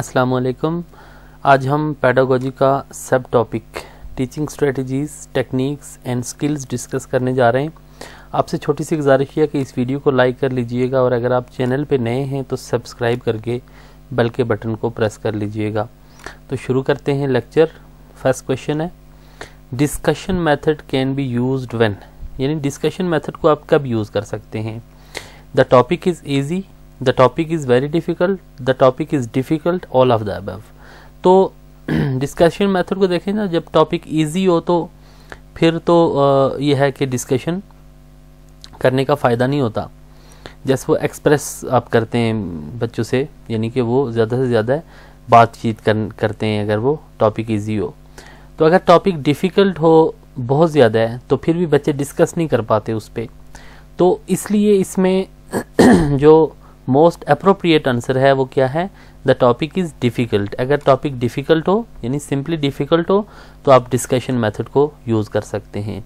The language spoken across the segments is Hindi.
अस्सलाम वालेकुम आज हम पैडागोजी का सब topic teaching strategies techniques and skills discuss करने जा रहे हैं आपसे छोटी सी गुजारिश है कि इस वीडियो को लाइक कर लीजिएगा और अगर आप चैनल पे नए हैं तो सब्सक्राइब करके बेल के बटन को प्रेस कर लीजिएगा तो शुरू करते हैं लेक्चर फर्स्ट क्वेश्चन है discussion method can be use when यानी डिस्कशन मैथड को आप कब यूज़ कर सकते हैं the topic is easy the topic is very difficult the topic is difficult all of the above तो डिस्कशन मेथड को देखें ना जब टॉपिक ईजी हो तो फिर तो ये है कि डिस्कशन करने का फ़ायदा नहीं होता जैसे वो एक्सप्रेस आप करते हैं बच्चों से यानी कि वो ज़्यादा से ज़्यादा बातचीत कर, करते हैं अगर वो टॉपिक ईजी हो तो अगर टॉपिक डिफ़िकल्ट हो बहुत ज़्यादा है तो फिर भी बच्चे डिस्कस नहीं कर पाते उस पर तो इसलिए इसमें जो मोस्ट अप्रोप्रिएट आंसर है वो क्या है द टॉपिक इज़ डिफ़िकल्ट अगर टॉपिक डिफ़िकल्ट हो यानी सिंपली डिफ़िकल्ट हो तो आप डिस्कशन मेथड को यूज़ कर सकते हैं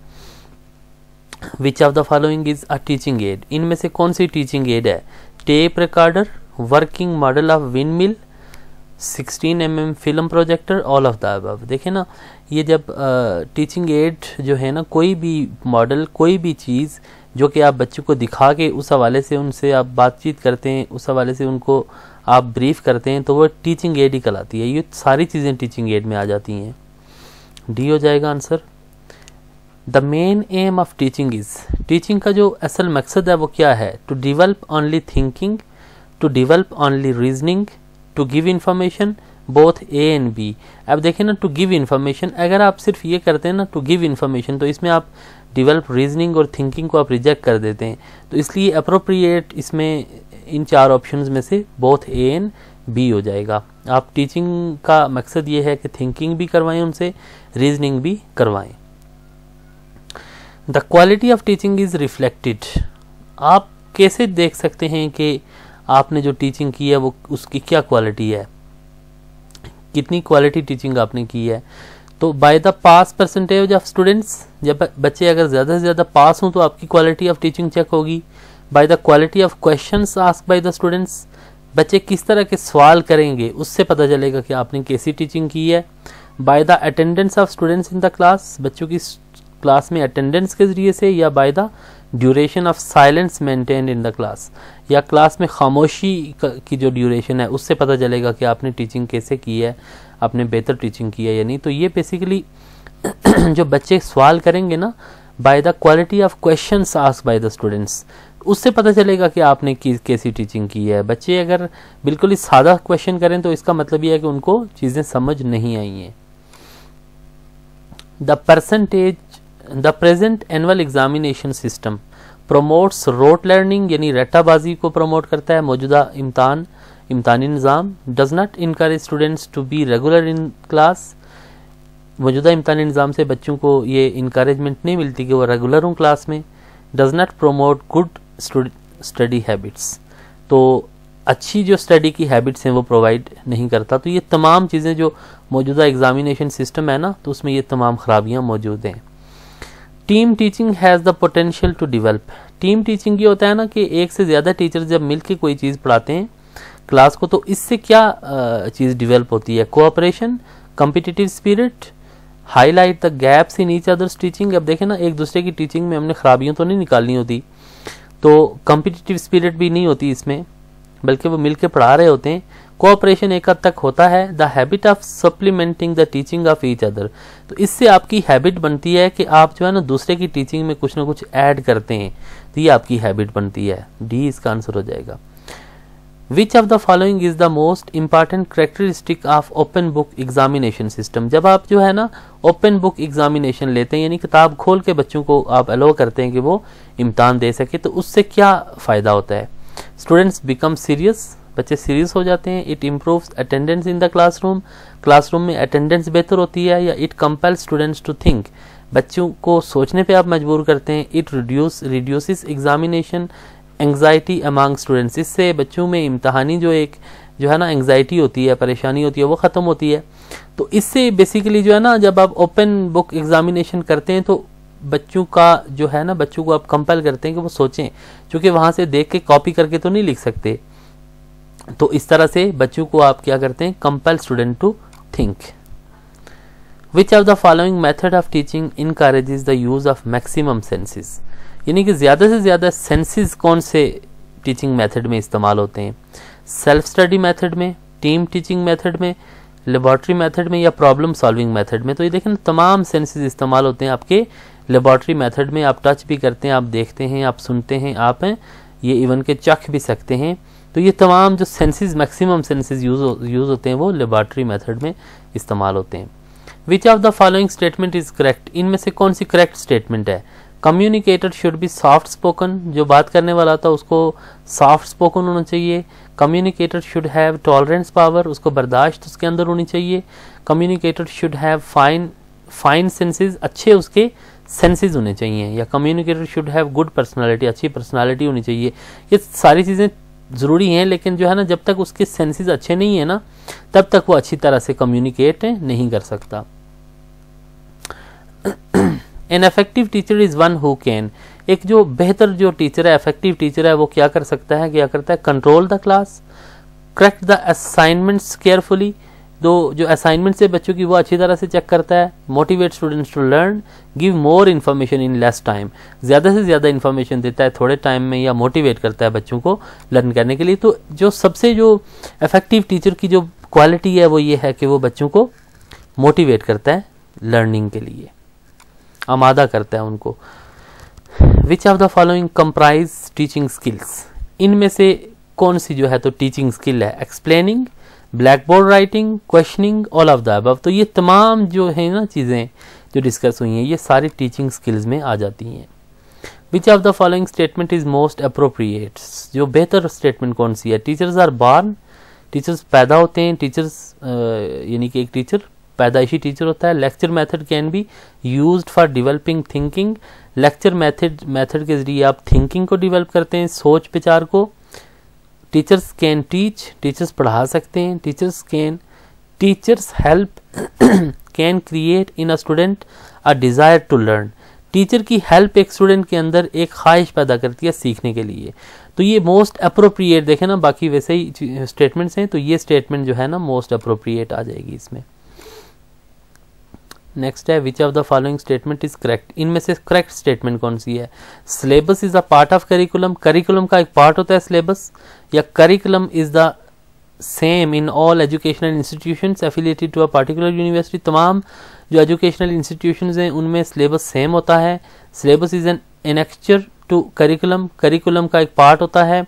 which of the following is a teaching aid इनमें से कौन सी टीचिंग एड है tape recorder working model of windmill sixteen M M film projector all of the अब देखे ना ये जब टीचिंग एड जो है ना कोई भी मॉडल कोई भी चीज़ जो कि आप बच्चे को दिखा के उस हवाले से उनसे आप बातचीत करते हैं उस हवाले से उनको आप ब्रीफ करते हैं तो वो टीचिंग एड ही कहलाती है ये सारी चीज़ें टीचिंग एड में आ जाती हैं डी हो जाएगा answer the main aim of teaching is teaching का जो असल मकसद है वो क्या है to develop only thinking to develop only reasoning to give information both A and B अब देखें ना टू गिव इन्फॉर्मेशन अगर आप सिर्फ ये करते हैं ना टू गिव इन्फॉर्मेशन तो इसमें आप डिवेल्प रीजनिंग और थिंकिंग को आप रिजेक्ट कर देते हैं तो इसलिए अप्रोप्रिएट इसमें इन चार ऑप्शन में से बोथ ए एंड बी हो जाएगा आप टीचिंग का मकसद ये है कि थिंकिंग भी करवाएं उनसे रीजनिंग भी करवाएं the quality of teaching is reflected आप कैसे देख सकते हैं कि आपने जो टीचिंग की है वो उसकी क्या क्वालिटी है कितनी क्वालिटी टीचिंग आपने की है तो by the pass percentage of students जब बच्चे अगर ज़्यादा से ज़्यादा पास हों तो आपकी क्वालिटी ऑफ टीचिंग चेक होगी by the quality of question ask by the students बच्चे किस तरह के सवाल करेंगे उससे पता चलेगा कि आपने कैसी टीचिंग की है by the attendance of students in the class बच्चों की क्लास में अटेंडेंस के ज़रिए से या by the duration of silence maintain in the class या क्लास में खामोशी की जो ड्यूरेशन है उससे पता चलेगा कि आपने टीचिंग कैसे की है आपने बेहतर टीचिंग की है या नहीं तो ये बेसिकली जो बच्चे सवाल करेंगे ना by the quality of question ask by the students उससे पता चलेगा कि आपने कैसी टीचिंग की है बच्चे अगर बिल्कुल ही सादा क्वेश्चन करें तो इसका मतलब यह है कि उनको चीज़ें समझ नहीं आई हैं the percentage the present annual examination system promotes rote learning यानी रट्टाबाजी को प्रमोट करता है मौजूदा इम्तान इम्तानी निज़ाम does not encourage students to be regular in class मौजूदा इम्तानी निज़ाम से बच्चों को ये इंकरेजमेंट नहीं मिलती कि वह रेगुलर हों क्लास में does not promote good study habits तो अच्छी जो स्टडी की हैबिट्स हैं वो प्रोवाइड नहीं करता तो ये तमाम चीज़ें जो मौजूदा एग्ज़ामिनेशन सिस्टम है ना तो उसमें ये तमाम खराबियाँ मौजूद हैं team teaching has the potential to develop team teaching ये होता है ना कि एक से ज़्यादा टीचर जब मिल कोई चीज़ पढ़ाते हैं क्लास को तो इससे क्या चीज़ डिवेल्प होती है cooperation competitive spirit highlight the gaps in each others teaching अब देखें ना एक दूसरे की टीचिंग में हमने खराबियाँ तो नहीं निकालनी होती तो कम्पिटिटिव स्पिरिट भी नहीं होती इसमें बल्कि वो मिल पढ़ा रहे होते हैं कोऑपरेशन एक हद तक होता है the habit of supplementing the teaching of each other तो इससे आपकी हैबिट बनती है कि आप जो है ना दूसरे की टीचिंग में कुछ ना कुछ ऐड करते हैं तो ये आपकी हैबिट बनती है डी इसका आंसर हो जाएगा which of the following is the most important characteristic of open book examination system जब आप जो है ना ओपन बुक एग्जामिनेशन लेते हैं यानी किताब खोल के बच्चों को आप अलाउ करते हैं कि वो इम्तहान दे सके तो उससे क्या फ़ायदा होता है स्टूडेंट्स बिकम सीरियस बच्चे सीरियस हो जाते हैं it improves attendance in the classroom classroom में अटेंडेंस बेहतर होती है या it compel students to think बच्चों को सोचने पे आप मजबूर करते हैं it reduce reduces examination anxiety among students इससे बच्चों में इम्तहानी जो एक जो है ना एंगजाइटी होती है परेशानी होती है वो ख़त्म होती है तो इससे बेसिकली जो है ना जब आप ओपन बुक एग्जामिनेशन करते हैं तो बच्चों का जो है ना बच्चों को आप कंपेल करते हैं कि वो सोचें क्योंकि वहाँ से देख के कॉपी करके तो नहीं लिख सकते तो इस तरह से बच्चों को आप क्या करते हैं compel student to think which are the following method of teaching encourage the use of maximum senses यानी कि ज़्यादा से ज़्यादा सेंसेस कौन से टीचिंग मेथड में इस्तेमाल होते हैं सेल्फ स्टडी मेथड में टीम टीचिंग मेथड में लेबॉर्ट्री मेथड में या प्रॉब्लम सॉल्विंग मेथड में तो ये देखें तमाम सेंसेस इस्तेमाल होते हैं आपके लेबॉर्ट्री मेथड में आप टच भी करते हैं आप देखते हैं आप सुनते हैं आप ये इवन के चख भी सकते हैं तो ये तमाम जो senses maximum senses use use होते हैं वो लेबार्ट्री मेथड में इस्तेमाल होते हैं which of the following statement is correct इनमें से कौन सी करेक्ट स्टेटमेंट है communicator should be soft spoken जो बात करने वाला होता है उसको सॉफ्ट स्पोकन होना चाहिए communicator should have tolerance power उसको बर्दाश्त उसके अंदर होनी चाहिए communicator should have fine fine senses अच्छे उसके सेंसेस होने चाहिए या communicator should have good personality अच्छी पर्सनालिटी होनी चाहिए ये सारी चीज़ें ज़रूरी हैं लेकिन जो है ना जब तक उसके सेंसेस अच्छे नहीं है ना तब तक वो अच्छी तरह से कम्युनिकेट नहीं कर सकता an effective teacher is one who can एक जो बेहतर जो टीचर है अफेक्टिव टीचर है वो क्या कर सकता है क्या करता है control the class correct the assignments carefully तो जो असाइनमेंट्स है बच्चों की वो अच्छी तरह से चेक करता है motivate students to learn give more information in less time ज़्यादा से ज़्यादा इन्फॉर्मेशन देता है थोड़े टाइम में या मोटिवेट करता है बच्चों को लर्न करने के लिए तो जो सबसे जो इफेक्टिव टीचर की जो क्वालिटी है वो ये है कि वो बच्चों को मोटिवेट करता है लर्निंग के लिए आमादा करता है उनको which of the following comprise teaching skills इनमें से कौन सी जो है तो टीचिंग स्किल है explaining blackboard writing questioning all of the above तो ये तमाम जो है ना चीज़ें जो डिस्कस हुई हैं ये सारी टीचिंग स्किल्स में आ जाती हैं which of the following statement is most appropriate जो बेहतर स्टेटमेंट कौन सी है टीचर्स आर बार्न टीचर्स पैदा होते हैं टीचर्स यानी कि एक टीचर पैदाइशी टीचर होता है lecture method can be use for developing thinking lecture method method के जरिए आप थिंकिंग को डिवेल्प करते हैं सोच विचार को टीचर्स कैन टीच टीचर्स पढ़ा सकते हैं teachers can teachers help can create in a student a desire to learn teacher की हेल्प एक स्टूडेंट के अंदर एक ख्वाहिश पैदा करती है सीखने के लिए तो ये मोस्ट अप्रोप्रिएट देखें ना बाकी वैसे ही स्टेटमेंट्स हैं तो ये स्टेटमेंट जो है ना मोस्ट अप्रोप्रिएट आ जाएगी इसमें नेक्स्ट है which of the following statement is correct इनमें से करेक्ट स्टेटमेंट कौन सी है syllabus is a part of curriculum curriculum का एक पार्ट होता है सिलेबस या curriculum is the same in all educational institution affiliated to a particular university तमाम जो एजुकेशनल इंस्टीट्यूशन हैं उनमें सिलेबस सेम होता है syllabus is an annexure to curriculum curriculum का एक पार्ट होता है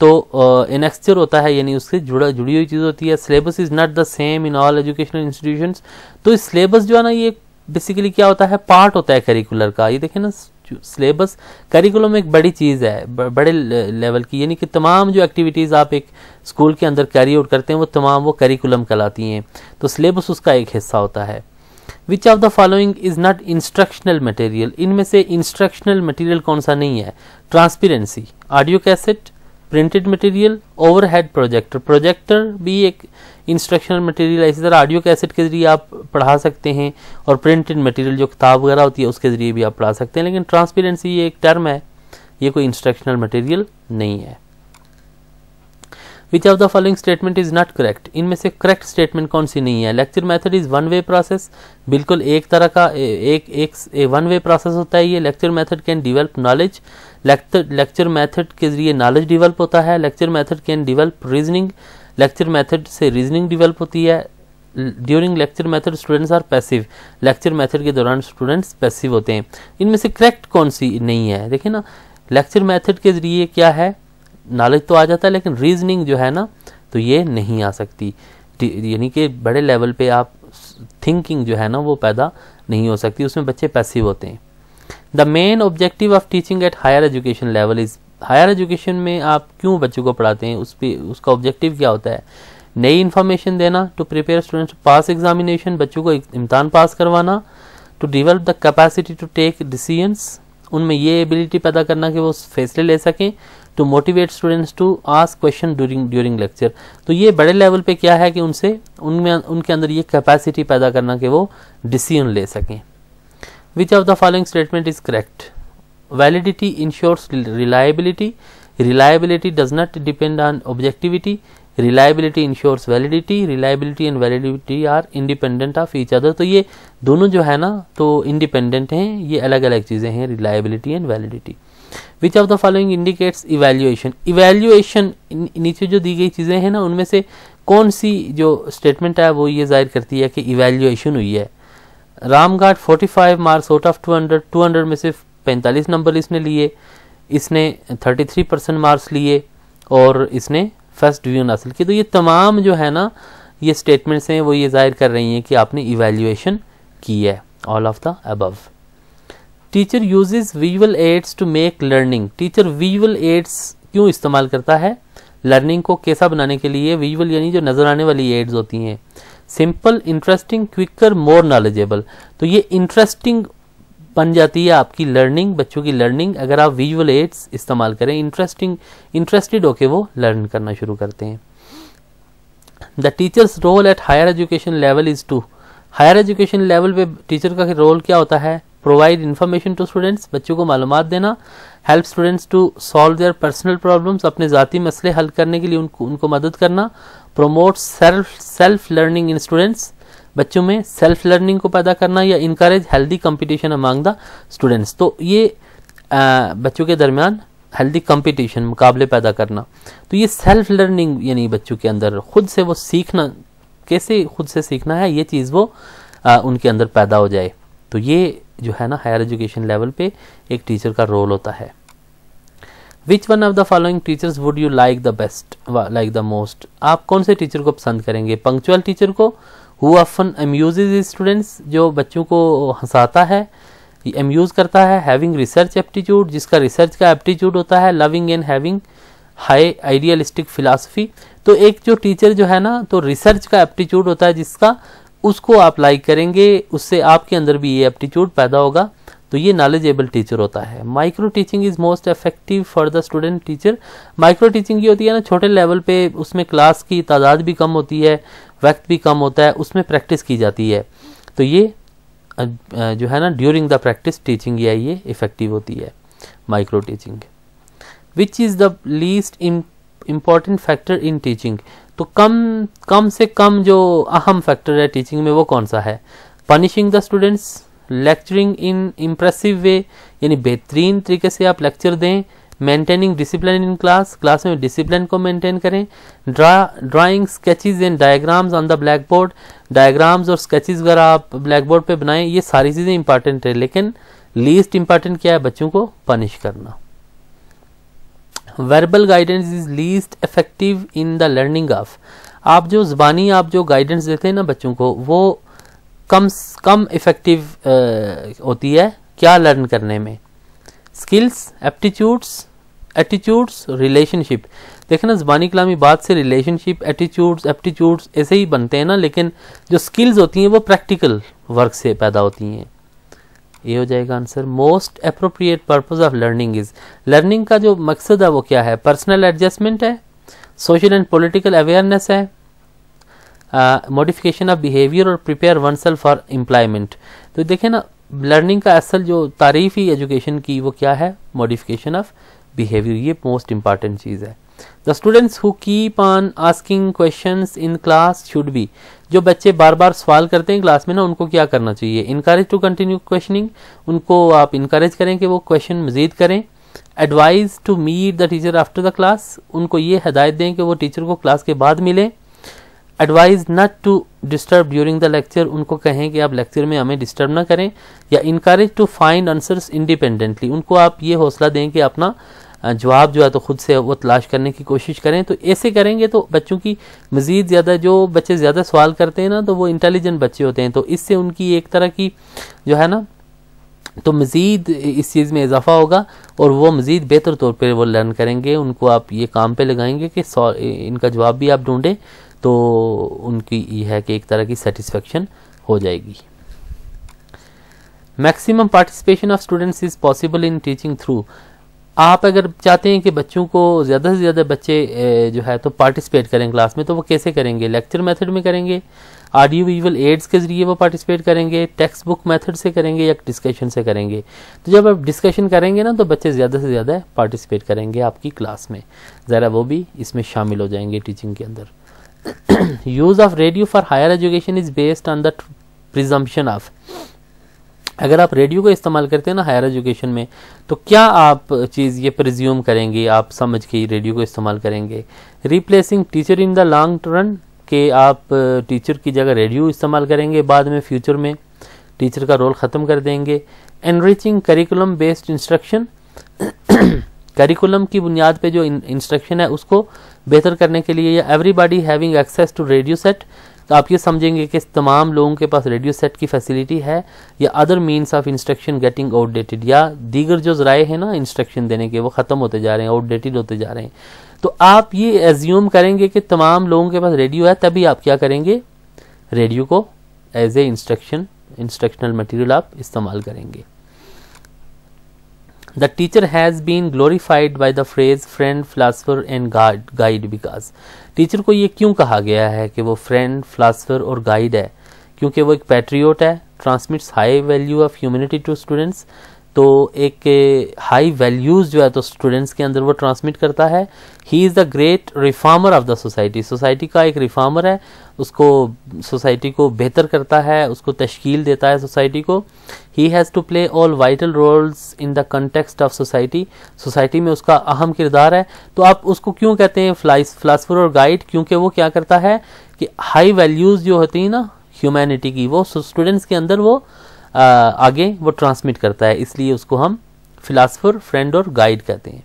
तो इनएक्सचर होता है यानी उससे जुड़ा जुड़ी हुई चीज़ होती है syllabus is not the same in all educational institution तो इस सिलेबस जो है ना ये बेसिकली क्या होता है पार्ट होता है करिकुलर का ये देखें ना सिलेबस करिकुलम एक बड़ी चीज़ है बड़े लेवल की यानी कि तमाम जो एक्टिविटीज़ आप एक स्कूल के अंदर कैरी आउट करते हैं वो तमाम वो करिकुलम कहलाती हैं तो सिलेबस उसका एक हिस्सा होता है which of the following is not instructional material इनमें से इंस्ट्रक्शनल मटेरियल कौन सा नहीं है transparency audio cassette printed material overhead projector projector भी एक इंस्ट्रक्शनल मटेरियल है इसी तरह ऑडियो कैसेट के जरिए आप पढ़ा सकते हैं और प्रिंटेड मटेरियल जो किताब वगैरह होती है उसके ज़रिए भी आप पढ़ा सकते हैं लेकिन ट्रांसपेरेंसी ये एक टर्म है ये कोई इंस्ट्रक्शनल मटेरियल नहीं है which of the following statement is not correct इनमें से करेक्ट स्टेटमेंट कौन सी नहीं है lecture method is one way process बिल्कुल एक तरह का एक एक वन वे प्रोसेस होता है ये lecture method can develop knowledge lecture method के जरिए नॉलेज डिवेल्प होता है lecture method can develop reasoning lecture method से रीजनिंग डिवेल्प होती है during lecture method students are passive lecture method के दौरान स्टूडेंट्स पैसिव होते हैं इनमें से करेक्ट कौन सी नहीं है देखिए ना लेक्चर मेथड के जरिए क्या है नॉलेज तो आ जाता है लेकिन रीजनिंग जो है ना तो ये नहीं आ सकती यानी कि बड़े लेवल पे आप थिंकिंग जो है ना वो पैदा नहीं हो सकती उसमें बच्चे पैसिव होते हैं the main objective of teaching at higher education level is higher education में आप क्यों बच्चों को पढ़ाते हैं उस पर उसका ऑब्जेक्टिव क्या होता है नई इन्फॉर्मेशन देना to prepare students pass examination बच्चों को इम्तहान पास करवाना to develop the capacity to take decision उनमें ये एबिलिटी पैदा करना कि वो फैसले ले सकें to motivate students to ask question during during lecture तो ये बड़े लेवल पे क्या है कि उनसे उनमें उनके अंदर ये कैपेसिटी पैदा करना कि वो डिसीजन ले सकें which of the following statement is correct validity ensures reliability reliability does not depend on objectivity reliability ensures validity reliability and validity are independent of each other तो ये दोनों जो है ना तो इंडिपेंडेंट हैं ये अलग अलग चीज़ें हैं reliability and validity which of the following indicates evaluation evaluation नीचे जो दी गई चीज़ें हैं ना उनमें से कौन सी जो स्टेटमेंट है वो ये जाहिर करती है कि इवेल्युएशन हुई है रामघाट 45 मार्क्स आउट ऑफ 200 200 में से 45 नंबर इसने लिए इसने 33 परसेंट मार्क्स लिए और इसने फर्स्ट डिवीजन हासिल किया तो ये तमाम जो है ना ये स्टेटमेंट्स हैं वो ये जाहिर कर रही हैं कि आपने इवेल्युएशन की है all of the above teacher uses visual aids to make learning teacher visual aids क्यों इस्तेमाल करता है लर्निंग को कैसा बनाने के लिए विजुअल यानी जो नज़र आने वाली एड्स होती हैं simple interesting quicker more knowledgeable तो ये इंटरेस्टिंग बन जाती है आपकी लर्निंग बच्चों की लर्निंग अगर आप विजुअल एड्स इस्तेमाल करें इंटरेस्टिंग इंटरेस्टेड होके वो लर्न करना शुरू करते हैं the teacher's role at higher education level is to higher education level पे टीचर का रोल क्या होता है प्रोवाइड इन्फॉर्मेशन टू स्टूडेंट्स बच्चों को मालूम देना help students to solve their personal problems अपने ज़ाती मसले हल करने के लिए उनको उनको मदद करना promote self self learning in students बच्चों में सेल्फ लर्निंग को पैदा करना या encourage healthy competition among the students तो ये आ, बच्चों के दरमियान हेल्दी कंपटीशन मुकाबले पैदा करना तो ये सेल्फ लर्निंग यानी बच्चों के अंदर खुद से वो सीखना कैसे खुद से सीखना है ये चीज़ वो आ, उनके अंदर पैदा हो जाए तो ये जो है ना हायर एजुकेशन लेवल पे एक टीचर का रोल होता है which one of the following teachers would you like the best like the most आप कौन से टीचर को पसंद करेंगे पंक्चुअल टीचर को हु ऑफन एम्यूज स्टूडेंट्स जो बच्चों को हंसाता है एम्यूज करता है हैविंग रिसर्च एप्टीट्यूड जिसका रिसर्च का एप्टीट्यूड होता है loving and having high idealistic philosophy तो एक जो टीचर जो है ना तो रिसर्च का एप्टीट्यूड होता है जिसका उसको आप लाइक करेंगे उससे आपके अंदर भी ये एप्टीट्यूड पैदा होगा तो ये नॉलेजेबल टीचर होता है micro teaching is most effective for the student teacher micro teaching ये होती है ना छोटे लेवल पे उसमें क्लास की तादाद भी कम होती है वक्त भी कम होता है उसमें प्रैक्टिस की जाती है तो ये जो है ना ड्यूरिंग द प्रैक्टिस टीचिंग या ये इफेक्टिव होती है micro teaching which is the least important factor in teaching तो कम कम से कम जो अहम फैक्टर है टीचिंग में वो कौन सा है punishing the students lecturing in impressive way यानी बेहतरीन तरीके से आप लेक्चर दें maintaining discipline in class class में डिसिप्लिन को मेंटेन करें draw drawing sketches and diagrams on the blackboard diagrams और स्केचेस वगैरह आप ब्लैक बोर्ड पर बनाएं ये सारी चीज़ें इंपॉर्टेंट है लेकिन लीस्ट इंपॉर्टेंट क्या है बच्चों को पनिश करना verbal guidance is least effective in the learning of आप जो ज़बानी आप जो गाइडेंस देते हैं ना बच्चों को वो कम कम इफेक्टिव होती है क्या लर्न करने में स्किल्स एप्टीट्यूड्स एटीट्यूड्स रिलेशनशिप देखें ना ज़बानी कलामी बात से रिलेशनशिप एटीट्यूड्स एप्टीट्यूड्स ऐसे ही बनते हैं ना लेकिन जो स्किल्स होती हैं वो प्रैक्टिकल वर्क से पैदा होती हैं ये हो जाएगा answer most appropriate purpose of learning is learning का जो मकसद है वो क्या है पर्सनल एडजस्टमेंट है सोशल एंड पोलिटिकल अवेयरनेस है मॉडिफिकेशन ऑफ बिहेवियर और prepare oneself for employment तो देखें ना लर्निंग का असल जो तारीफ ही एजुकेशन की वो क्या है मॉडिफिकेशन ऑफ बिहेवियर ये मोस्ट इंपॉर्टेंट चीज़ है the students who keep on asking question in class should be जो बच्चे बार बार सवाल करते हैं क्लास में ना उनको क्या करना चाहिए इनकरेज टू कंटिन्यू क्वेश्चनिंग उनको आप इनकरेज करें कि वो क्वेश्चन मजीद करें advise to meet the teacher after the class उनको ये हदायत दें कि वो टीचर को क्लास के बाद मिलें advise not to disturb during the lecture उनको कहें कि आप लेक्चर में हमें डिस्टर्ब ना करें या encourage to find answers independently उनको आप ये हौसला दें कि अपना जवाब जो है तो ख़ुद से वो तलाश करने की कोशिश करें तो ऐसे करेंगे तो बच्चों की मज़ीद ज़्यादा जो बच्चे ज़्यादा सवाल करते हैं ना तो वो इंटेलिजेंट बच्चे होते हैं तो इससे उनकी एक तरह की जो है ना तो मज़ीद इस चीज़ में इजाफा होगा और वो मज़ीद बेहतर तौर पर वो लर्न करेंगे उनको आप ये काम पर लगाएंगे कि इनका जवाब भी आप ढूँढें तो उनकी ये है कि एक तरह की सेटिस्फेक्शन हो जाएगी maximum participation of students is possible in teaching through आप अगर चाहते हैं कि बच्चों को ज़्यादा से ज़्यादा बच्चे जो है तो पार्टिसिपेट करें क्लास में तो वो कैसे करेंगे लेक्चर मेथड में करेंगे ऑडियो विजुअल एड्स के ज़रिए वो पार्टिसिपेट करेंगे टेक्स्ट बुक मेथड से करेंगे या डिस्कशन से करेंगे तो जब आप डिस्कशन करेंगे ना तो बच्चे ज़्यादा से ज़्यादा पार्टिसिपेट करेंगे आपकी क्लास में ज़रा वो भी इसमें शामिल हो जाएंगे टीचिंग के अंदर use of radio for higher education is based on the presumption of अगर आप रेडियो का इस्तेमाल करते हैं ना हायर एजुकेशन में तो क्या आप चीज़ ये प्रज्यूम करेंगे आप समझ के रेडियो को इस्तेमाल करेंगे replacing teacher in the long run के आप टीचर की जगह रेडियो इस्तेमाल करेंगे बाद में फ्यूचर में टीचर का रोल ख़त्म कर देंगे enriching curriculum based instruction curriculum की बुनियाद पे जो इंस्ट्रक्शन है उसको बेहतर करने के लिए या everybody having access to radio set तो आप ये समझेंगे कि तमाम लोगों के पास रेडियो सेट की फैसिलिटी है या other means of instruction getting outdated या दीगर जो जराए हैं ना इंस्ट्रक्शन देने के वो ख़त्म होते जा रहे हैं आउटडेटेड होते जा रहे हैं तो आप ये एज्यूम करेंगे कि तमाम लोगों के पास रेडियो है तभी आप क्या करेंगे रेडियो को as a instruction instructional material आप इस्तेमाल करेंगे The teacher has been glorified by the phrase friend, philosopher and guide, guide because teacher को ये क्यों कहा गया है कि वो फ्रेंड फिलासफर और गाइड है क्योंकि वो एक पैट्रियोट है transmits high value of humanity to students तो एक हाई eh, वैल्यूज़ जो है तो स्टूडेंट्स के अंदर वो ट्रांसमिट करता है he is the great reformer of the society society का एक रिफार्मर है उसको सोसाइटी को बेहतर करता है उसको तश्कील देता है सोसाइटी को he has to play all vital roles in the context of society society में उसका अहम किरदार है तो आप उसको क्यों कहते हैं फिलासफर और गाइड क्योंकि वो क्या करता है कि हाई वैल्यूज़ जो होती है ना ह्यूमैनिटी की वो स्टूडेंट्स के अंदर वो आगे वो ट्रांसमिट करता है इसलिए उसको हम फिलासफर फ्रेंड और गाइड कहते हैं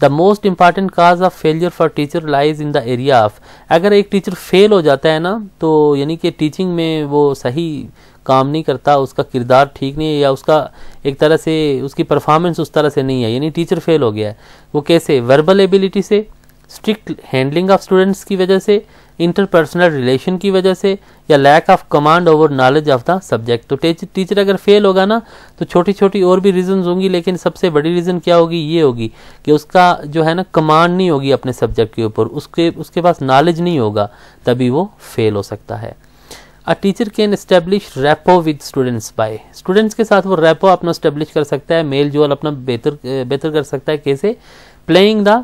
the most important cause of failure for teacher lies in the area of अगर एक टीचर फेल हो जाता है ना तो यानी कि टीचिंग में वो सही काम नहीं करता उसका किरदार ठीक नहीं है या उसका एक तरह से उसकी परफॉर्मेंस उस तरह से नहीं है यानी टीचर फेल हो गया है वो कैसे वर्बल एबिलिटी से स्ट्रिक्ट हैंडलिंग ऑफ स्टूडेंट्स की वजह से इंटरपर्सनल रिलेशन की वजह से या lack of command over knowledge of the subject तो टीचर अगर फेल होगा ना तो छोटी छोटी और भी रीजन होंगी लेकिन सबसे बड़ी रीज़न क्या होगी ये होगी कि उसका जो है ना कमांड नहीं होगी अपने सब्जेक्ट के ऊपर उसके उसके पास नॉलेज नहीं होगा तभी वो फेल हो सकता है a teacher can establish rapport with students by students के साथ वो रेपो अपना स्टैब्लिश कर सकता है मेल जोल अपना बेहतर बेहतर कर सकता है कैसे playing the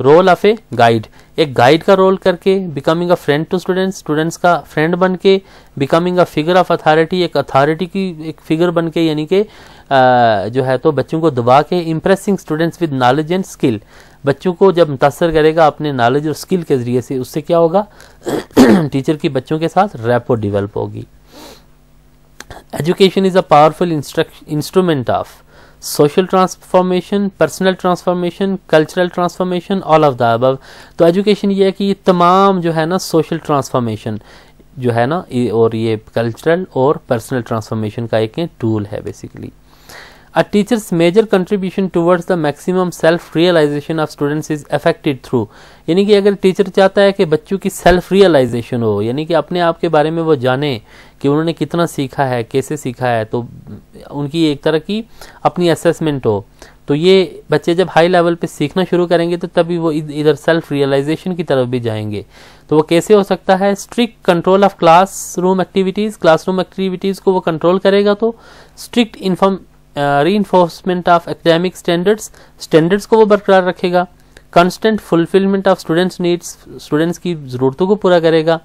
role of a guide एक गाइड का रोल करके becoming a friend to students students का फ्रेंड बन के becoming a figure of authority एक अथॉरिटी की एक फिगर बन के यानी कि जो है तो बच्चों को दबा के impressing students with knowledge and skill बच्चों को जब मुतासर करेगा अपने नॉलेज और स्किल के ज़रिए से उससे क्या होगा टीचर की बच्चों के साथ रैपो डिवेल्प होगी education is a powerful instrument of social transformation personal transformation cultural transformation all of the अब तो एजुकेशन ये है कि तमाम जो है ना सोशल ट्रांसफॉर्मेशन जो है ना और ये कल्चरल और पर्सनल ट्रांसफॉर्मेशन का एक टूल है basically a teacher's major contribution towards the maximum self realisation of students is affected through यानी कि अगर टीचर चाहता है कि बच्चों की सेल्फ रियलाइजेशन हो यानी कि अपने आप के बारे में वो जाने कि उन्होंने कितना सीखा है कैसे सीखा है तो उनकी एक तरह की अपनी असेसमेंट हो तो ये बच्चे जब हाई लेवल पे सीखना शुरू करेंगे तो तभी वो इधर सेल्फ रियलाइजेशन की तरफ भी जाएंगे तो वो कैसे हो सकता है strict control of classroom activities classroom activities को वो कंट्रोल करेगा तो strict inform reinforcement of academic standards standards को वो बरकरार रखेगा constant fulfilment of students needs students की ज़रूरतों को पूरा करेगा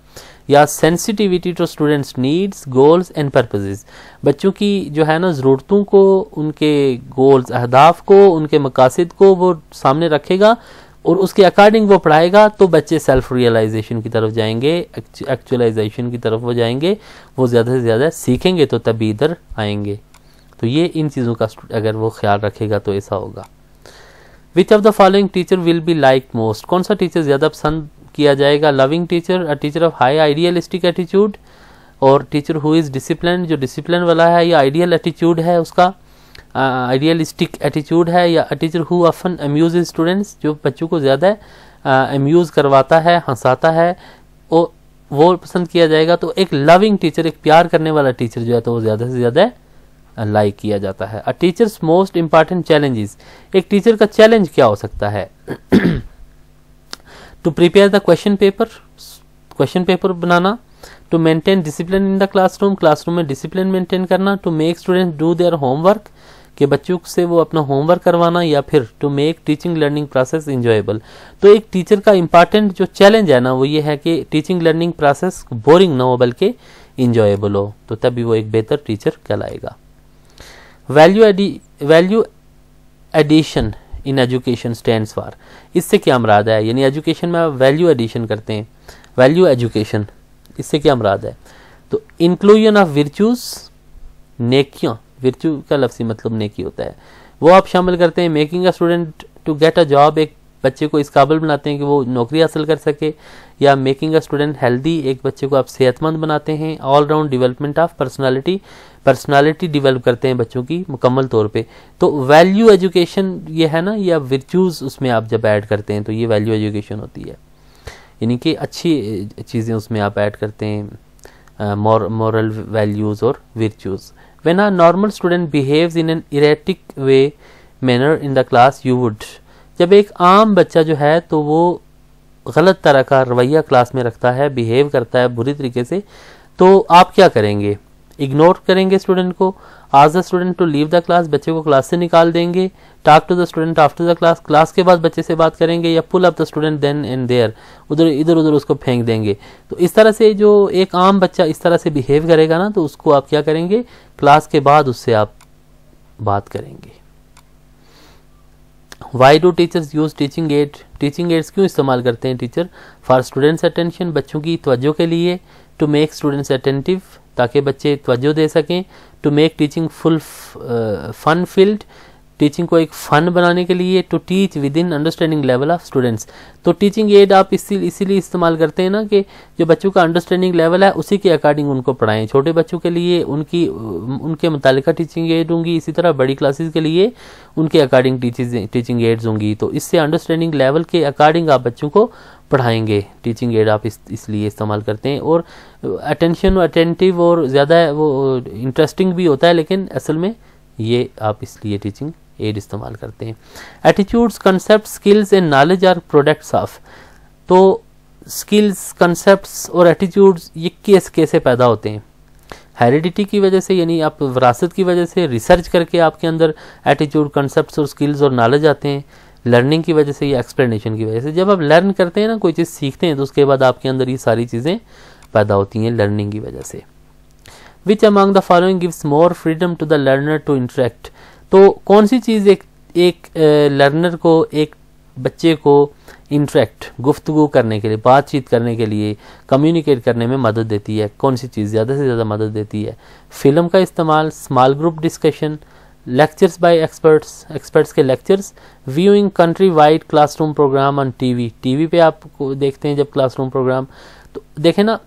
या sensitivity to students needs goals and purposes बच्चों की जो है ना ज़रूरतों को उनके गोल्स अहदाफ को उनके मकासद को वो सामने रखेगा और उसके अकॉर्डिंग वो पढ़ाएगा तो बच्चे सेल्फ रियलाइजेशन की तरफ जाएंगे एक्चुअलाइजेशन की तरफ वो जाएंगे वो ज़्यादा से ज़्यादा सीखेंगे तो तभी इधर आएंगे तो ये इन चीज़ों का अगर वो ख्याल रखेगा तो ऐसा होगा which of the following teacher will be like most कौन सा टीचर ज़्यादा पसंद किया जाएगा loving teacher a teacher of high idealistic attitude और टीचर हु इज़ डिसिप्लिन जो डिसिप्लिन वाला है या आइडियल एटीट्यूड है उसका आइडियलिस्टिक एटीट्यूड है या teacher who often amuse students जो बच्चों को ज़्यादा अम्यूज़ करवाता है हंसाता है वो वो पसंद किया जाएगा तो एक लविंग टीचर एक प्यार करने वाला टीचर जो है तो वो ज़्यादा से ज़्यादा लाइक किया जाता है a teachers most important challenges एक टीचर का चैलेंज क्या हो सकता है to prepare the question paper question paper बनाना to maintain discipline in the classroom classroom में डिसिप्लिन मेंटेन करना to make student do their homework के बच्चों से वो अपना होमवर्क करवाना या फिर to make teaching learning process enjoyable तो एक टीचर का इंपॉर्टेंट जो चैलेंज है ना वो ये है कि टीचिंग लर्निंग प्रोसेस बोरिंग ना हो बल्कि इंजॉयबल हो तो तभी वो एक बेहतर टीचर कहलाएगा value value addition in education stand for इससे क्या मराद है यानी एजुकेशन में आप वैल्यू एडिशन करते हैं वैल्यू एजुकेशन इससे क्या मराद है तो इंक्लूजन ऑफ वर्चूज नेकियाँ वर्चू का लफ्सी मतलब नेकी होता है वो आप शामिल करते हैं making a student to get a job एक बच्चे को इस काबिल बनाते हैं कि वो नौकरी हासिल कर सके या मेकिंग अ स्टूडेंट हेल्दी एक बच्चे को आप सेहतमंद बनाते हैं all round development of personality personality develop करते हैं बच्चों की मुकम्मल तौर पे तो वैल्यू एजुकेशन ये है ना या वर्चूज़ उसमें आप जब ऐड करते हैं तो ये वैल्यू एजुकेशन होती है यानी कि अच्छी चीज़ें उसमें आप ऐड करते हैं मॉरल वैल्यूज़ और virtues when a normal student behave in an erratic way manner in the class you would जब एक आम बच्चा जो है तो वो गलत तरह का रवैया क्लास में रखता है बिहेव करता है बुरी तरीके से तो आप क्या करेंगे इग्नोर करेंगे स्टूडेंट को ask the student to leave the class बच्चे को क्लास से निकाल देंगे talk to the student after the class class के बाद बच्चे से बात करेंगे या pull up the student then and there उधर इधर उधर उसको फेंक देंगे तो इस तरह से जो एक आम बच्चा इस तरह से बिहेव करेगा ना तो उसको आप क्या करेंगे क्लास के बाद उससे आप बात करेंगे why do teachers use teaching aid teaching aids क्यों इस्तेमाल करते हैं टीचर फॉर स्टूडेंट्स अटेंशन बच्चों की तवज्जो के लिए टू मेक स्टूडेंट्स अटेंटिव ताकि बच्चे तवज्जो दे सकें to make teaching full fun field teaching को एक फन बनाने के लिए to teach with in understanding level of students तो टीचिंग एड आप इसी इसीलिए इस्तेमाल करते हैं ना कि जो बच्चों का अंडरस्टैंडिंग लेवल है उसी के अकॉर्डिंग उनको पढ़ाएं छोटे बच्चों के लिए उनकी उनके मुतालिका टीचिंग एड होंगी इसी तरह बड़ी क्लासेस के लिए उनके अकॉर्डिंग टीचिंग एड्स होंगी तो इससे अंडरस्टैंडिंग लेवल के अकॉर्डिंग आप बच्चों को पढ़ाएंगे टीचिंग एड आप इस इसलिए इस्तेमाल करते हैं और अटेंशन अटेंटिव और ज़्यादा वो इंटरेस्टिंग भी होता है लेकिन असल में ये आप इसलिए टीचिंग एड इस्तेमाल करते हैं attitudes concept skills and knowledge are products of तो स्किल्स कंसेप्ट और एटीट्यूड्स ये किस कैसे पैदा होते हैं हेरिडिटी की वजह से यानी आप विरासत की वजह से रिसर्च करके आपके अंदर एटीट्यूड कंसेप्ट और स्किल्स और नॉलेज आते हैं लर्निंग की वजह से या एक्सप्लेनेशन की वजह से जब आप लर्न करते हैं ना कोई चीज़ सीखते हैं तो उसके बाद आपके अंदर ये सारी चीज़ें पैदा होती हैं लर्निंग की वजह से which among the following gives more freedom to the learner to interact तो कौन सी चीज़ एक एक लर्नर को एक बच्चे को इंटरेक्ट गुफ्तु करने के लिए बातचीत करने के लिए कम्युनिकेट करने में मदद देती है कौन सी चीज़ ज़्यादा से ज़्यादा मदद देती है फिल्म का इस्तेमाल small group discussion lectures by experts experts के lectures viewing countrywide classroom programme on TV TV पे आप देखते हैं जब क्लासरूम प्रोग्राम तो देखें ना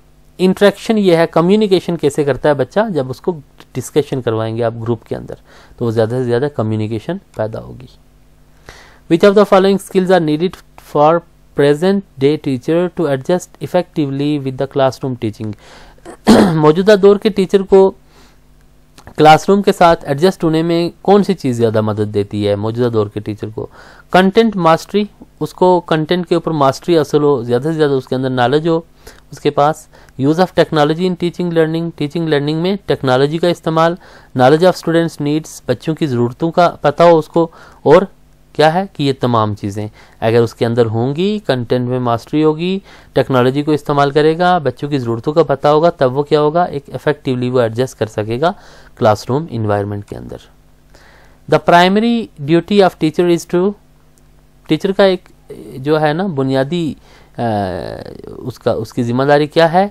इंट्रैक्शन ये है कम्युनिकेशन कैसे करता है बच्चा जब उसको डिस्कशन करवाएंगे आप ग्रुप के अंदर तो वो ज़्यादा से ज़्यादा कम्युनिकेशन पैदा होगी which of the following skills are needed for present day teacher to adjust effectively with the classroom teaching मौजूदा दौर के टीचर को क्लासरूम के साथ एडजस्ट होने में कौन सी चीज़ ज़्यादा मदद देती है मौजूदा दौर के टीचर को कंटेंट मास्टरी उसको कंटेंट के ऊपर मास्टरी असल हो ज़्यादा से ज़्यादा उसके अंदर नॉलेज हो उसके पास use of technology in teaching learning teaching learning में टेक्नोलॉजी का इस्तेमाल नॉलेज ऑफ स्टूडेंट्स नीड्स बच्चों की ज़रूरतों का पता हो उसको और क्या है कि ये तमाम चीज़ें अगर उसके अंदर होंगी कंटेंट में मास्टरी होगी टेक्नोलॉजी को इस्तेमाल करेगा बच्चों की ज़रूरतों का पता होगा तब वो क्या होगा एक इफ़ेक्टिवली वो एडजस्ट कर सकेगा क्लासरूम इन्वायरमेंट के अंदर the primary duty of teacher is to teacher का एक जो है ना बुनियादी आ, उसका उसकी ज़िम्मेदारी क्या है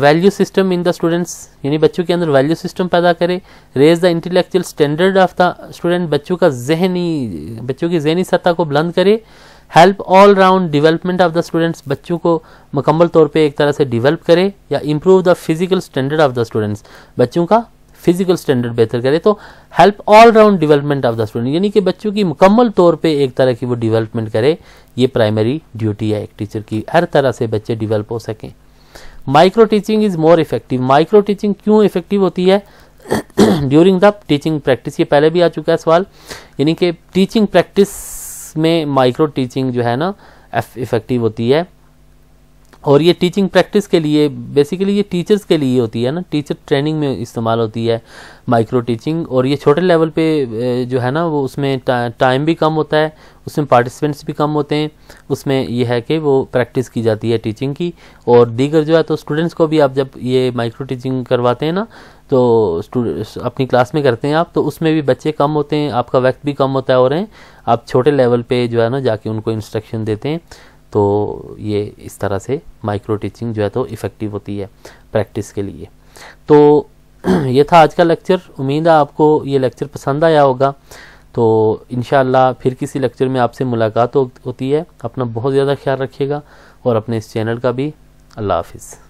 value system in the students यानी बच्चों के अंदर वैल्यू सिस्टम पैदा करे raise the intellectual standard of the student बच्चों का जहनी बच्चों की जहनी सतह को बुलंद करे help all round development of the students बच्चों को मुकम्मल तौर पे एक तरह से डेवलप करे या improve the physical standard of the students बच्चों का फिजिकल स्टैंडर्ड बेहतर करे तो help all round development of the student यानी कि बच्चों की मुकम्मल तौर पे एक तरह की वो डेवलपमेंट करे ये प्राइमरी ड्यूटी है एक टीचर की हर तरह से बच्चे डिवेल्प हो सकें micro teaching is more effective micro teaching क्यों इफेक्टिव होती है ड्यूरिंग द टीचिंग प्रैक्टिस ये पहले भी आ चुका है सवाल यानी कि टीचिंग प्रैक्टिस में माइक्रो टीचिंग जो है ना इफेक्टिव होती है और ये टीचिंग प्रैक्टिस के लिए बेसिकली ये टीचर्स के लिए होती है ना टीचर ट्रेनिंग में इस्तेमाल होती है माइक्रो टीचिंग और ये छोटे लेवल पे जो है ना वो उसमें टाइम भी कम होता है उसमें पार्टिसिपेंट्स भी कम होते हैं उसमें यह है कि वो प्रैक्टिस की जाती है टीचिंग की और दीगर जो है तो स्टूडेंट्स को भी आप जब ये माइक्रो टीचिंग करवाते हैं ना तो अपनी क्लास में करते हैं आप तो उसमें भी बच्चे कम होते हैं आपका वक्त भी कम होता है और आप छोटे लेवल पर जो है ना जाके उनको इंस्ट्रक्शन देते हैं तो ये इस तरह से माइक्रो टीचिंग जो है तो इफ़ेक्टिव होती है प्रैक्टिस के लिए तो ये था आज का लेक्चर उम्मीद है आपको ये लेक्चर पसंद आया होगा तो इन फिर किसी लेक्चर में आपसे मुलाकात हो, होती है अपना बहुत ज़्यादा ख्याल रखिएगा और अपने इस चैनल का भी अल्लाह हाफिज़